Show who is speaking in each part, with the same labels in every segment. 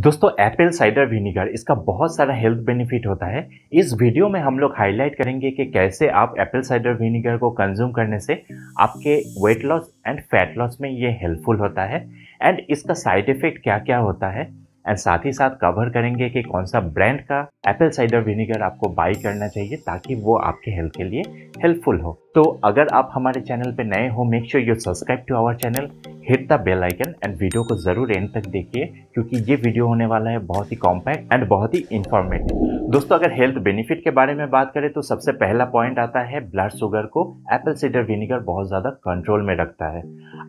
Speaker 1: दोस्तों Apple cider vinegar इसका बहुत सारा हेल्थ बेनिफिट होता है इस वीडियो में हम लोग हाईलाइट करेंगे कि कैसे आप एप्पल साइडर विनीगर को कंज्यूम करने से आपके weight loss and fat loss में ये हेल्पफुल होता है एंड इसका साइड इफेक्ट क्या क्या होता है एंड साथ ही साथ कवर करेंगे कि कौन सा ब्रांड का एप्पल साइडर विनेगर आपको बाई करना चाहिए ताकि वो आपके हेल्थ के लिए हेल्पफुल हो तो अगर आप हमारे चैनल पे नए हो make sure you subscribe to our channel hit the bell icon and video को जरूर एंड तक देखिए क्योंकि ये वीडियो होने वाला है बहुत ही कॉम्पैक्ट एंड बहुत ही इन्फॉर्मेटिव दोस्तों अगर हेल्थ बेनिफिट के बारे में बात करें तो सबसे पहला पॉइंट आता है ब्लड शुगर को एप्पल सीडर विनेगर बहुत ज़्यादा कंट्रोल में रखता है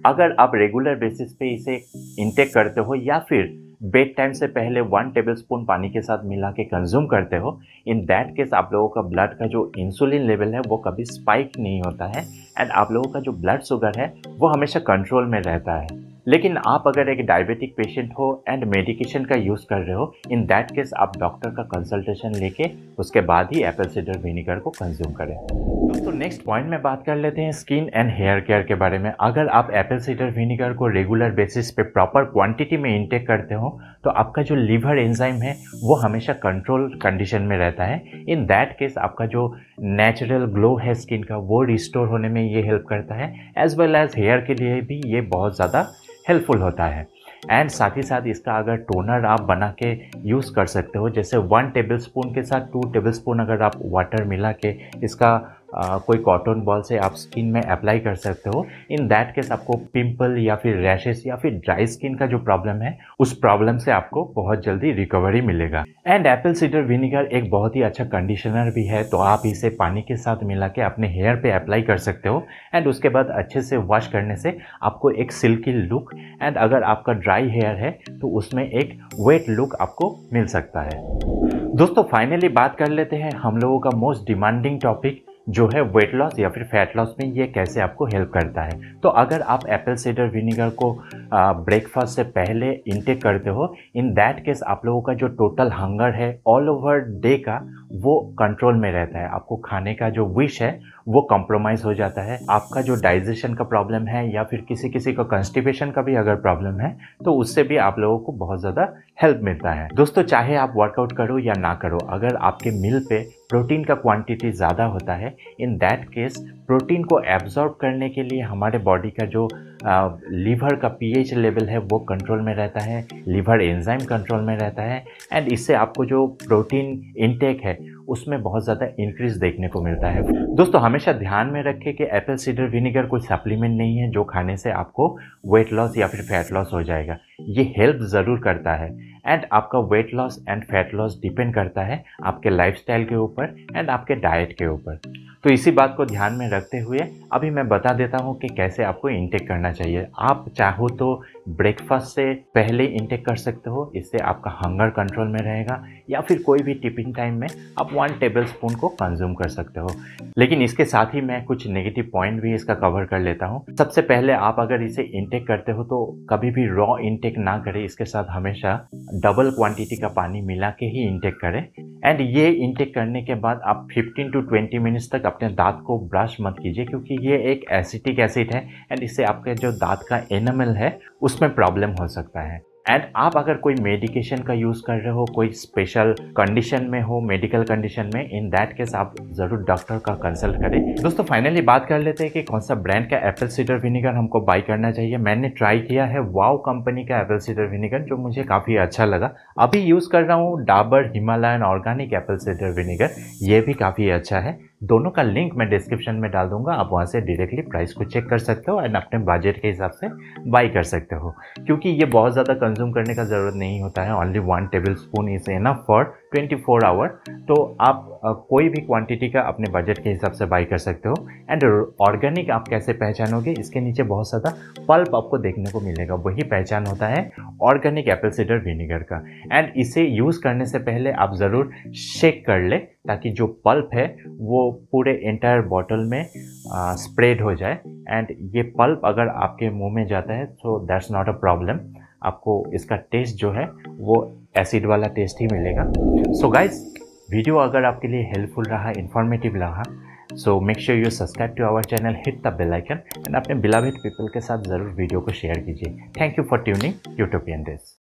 Speaker 1: अगर आप रेगुलर बेसिस पे इसे इंटेक करते हो या फिर बेड टाइम से पहले वन टेबल स्पून पानी के साथ मिला के कंज्यूम करते हो इन दैट केस आप लोगों का ब्लड का जो इंसुलिन लेवल है वो कभी स्पाइक नहीं होता है एंड आप लोगों का जो ब्लड शुगर है वो हमेशा कंट्रोल में रहता है लेकिन आप अगर एक डायबिटिक पेशेंट हो एंड मेडिकेशन का यूज़ कर रहे हो इन दैट केस आप डॉक्टर का कंसल्टेशन लेके उसके बाद ही एप्पल सीडर विनीगर को कंज्यूम करें नेक्स्ट पॉइंट में बात कर लेते हैं स्किन एंड हेयर केयर के बारे में अगर आप एप्पल सीडर विनीगर को रेगुलर बेसिस पे प्रॉपर क्वांटिटी में इंटेक करते हो तो आपका जो लीवर एंजाइम है वो हमेशा कंट्रोल कंडीशन में रहता है इन दैट केस आपका जो नेचुरल ग्लो है स्किन का वो रिस्टोर होने में ये हेल्प करता है एज वेल एज हेयर के लिए भी ये बहुत ज़्यादा हेल्पफुल होता है एंड साथ ही साथ इसका अगर टोनर आप बना के यूज़ कर सकते हो जैसे वन टेबल स्पून के साथ टू टेबल स्पून अगर आप वाटर मिला के इसका आ, कोई कॉटन बॉल से आप स्किन में अप्लाई कर सकते हो इन दैट केस आपको पिंपल या फिर रैशेस या फिर ड्राई स्किन का जो प्रॉब्लम है उस प्रॉब्लम से आपको बहुत जल्दी रिकवरी मिलेगा एंड एप्पल सीडर विनीगर एक बहुत ही अच्छा कंडीशनर भी है तो आप इसे पानी के साथ मिला के अपने हेयर पे अप्लाई कर सकते हो एंड उसके बाद अच्छे से वॉश करने से आपको एक सिल्की लुक एंड अगर आपका ड्राई हेयर है तो उसमें एक वेट लुक आपको मिल सकता है दोस्तों फाइनली बात कर लेते हैं हम लोगों का मोस्ट डिमांडिंग टॉपिक जो है वेट लॉस या फिर फैट लॉस में ये कैसे आपको हेल्प करता है तो अगर आप एप्पल सीडर विनीगर को ब्रेकफास्ट से पहले इंटेक करते हो इन दैट केस आप लोगों का जो टोटल हंगर है ऑल ओवर डे का वो कंट्रोल में रहता है आपको खाने का जो विश है वो कॉम्प्रोमाइज़ हो जाता है आपका जो डाइजेशन का प्रॉब्लम है या फिर किसी किसी का कंस्टिपेशन का भी अगर प्रॉब्लम है तो उससे भी आप लोगों को बहुत ज़्यादा हेल्प मिलता है दोस्तों चाहे आप वर्कआउट करो या ना करो अगर आपके मिल पे प्रोटीन का क्वांटिटी ज़्यादा होता है इन दैट केस प्रोटीन को एब्जॉर्ब करने के लिए हमारे बॉडी का जो लीवर का पीएच लेवल है वो कंट्रोल में रहता है लीवर एंजाइम कंट्रोल में रहता है एंड इससे आपको जो प्रोटीन इनटेक है उसमें बहुत ज़्यादा इंक्रीज देखने को मिलता है दोस्तों हमेशा ध्यान में रखें कि एप्पल सीडर विनेगर कोई सप्लीमेंट नहीं है जो खाने से आपको वेट लॉस या फिर फैट लॉस हो जाएगा ये हेल्प ज़रूर करता है एंड आपका weight loss and fat loss depend करता है आपके लाइफ के ऊपर एंड आपके डाइट के ऊपर तो इसी बात को ध्यान में रखते हुए अभी मैं बता देता हूँ कि कैसे आपको इंटेक करना चाहिए आप चाहो तो ब्रेकफास्ट से पहले इंटेक कर सकते हो इससे आपका हंगर कंट्रोल में रहेगा या फिर कोई भी टिफिन टाइम में आप वन टेबल स्पून को कंज्यूम कर सकते हो लेकिन इसके साथ ही मैं कुछ नेगेटिव पॉइंट भी इसका कवर कर लेता हूँ सबसे पहले आप अगर इसे इंटेक करते हो तो कभी भी रॉ इंटेक इंटेक ना करें इसके साथ हमेशा डबल क्वांटिटी का पानी मिला के ही इंटेक करें एंड ये इंटेक करने के बाद आप 15 टू 20 मिनट्स तक अपने दांत को ब्रश मत कीजिए क्योंकि ये एक एसिटिक एसिड है एंड इससे आपके जो दांत का एनमल है उसमें प्रॉब्लम हो सकता है एंड आप अगर कोई मेडिकेशन का यूज़ कर रहे हो कोई स्पेशल कंडीशन में हो मेडिकल कंडीशन में इन दैट केस आप ज़रूर डॉक्टर का कंसल्ट करें दोस्तों फाइनली बात कर लेते हैं कि कौन सा ब्रांड का एप्पल सीडर विनीगर हमको बाई करना चाहिए मैंने ट्राई किया है वाओ कंपनी का एप्पल सीडर विनेगर जो मुझे काफ़ी अच्छा लगा अभी यूज़ कर रहा हूँ Dabur Himalayan organic apple cider vinegar ये भी काफ़ी अच्छा है दोनों का लिंक मैं डिस्क्रिप्शन में डाल दूंगा आप वहाँ से डायरेक्टली प्राइस को चेक कर सकते हो एंड अपने बजट के हिसाब से बाई कर सकते हो क्योंकि ये बहुत ज़्यादा कंज्यूम करने का ज़रूरत नहीं होता है only one tablespoon is enough for 24 hour तो आप कोई भी क्वांटिटी का अपने बजट के हिसाब से बाई कर सकते हो एंड ऑर्गेनिक आप कैसे पहचानोगे इसके नीचे बहुत ज़्यादा पल्प आपको देखने को मिलेगा वही पहचान होता है ऑर्गेनिक एप्पल सीडर विनीगर का एंड इसे यूज़ करने से पहले आप ज़रूर शेक कर ले ताकि जो पल्प है वो पूरे एंटायर बॉटल में स्प्रेड हो जाए एंड ये पल्प अगर आपके मुंह में जाता है तो दैट्स नॉट अ प्रॉब्लम आपको इसका टेस्ट जो है वो एसिड वाला टेस्ट ही मिलेगा सो so गाइज वीडियो अगर आपके लिए हेल्पफुल रहा इन्फॉर्मेटिव रहा so make sure you subscribe to our channel hit the bell icon and अपने बिलाविट पीपल के साथ ज़रूर वीडियो को शेयर कीजिए thank you for tuning YouTubian days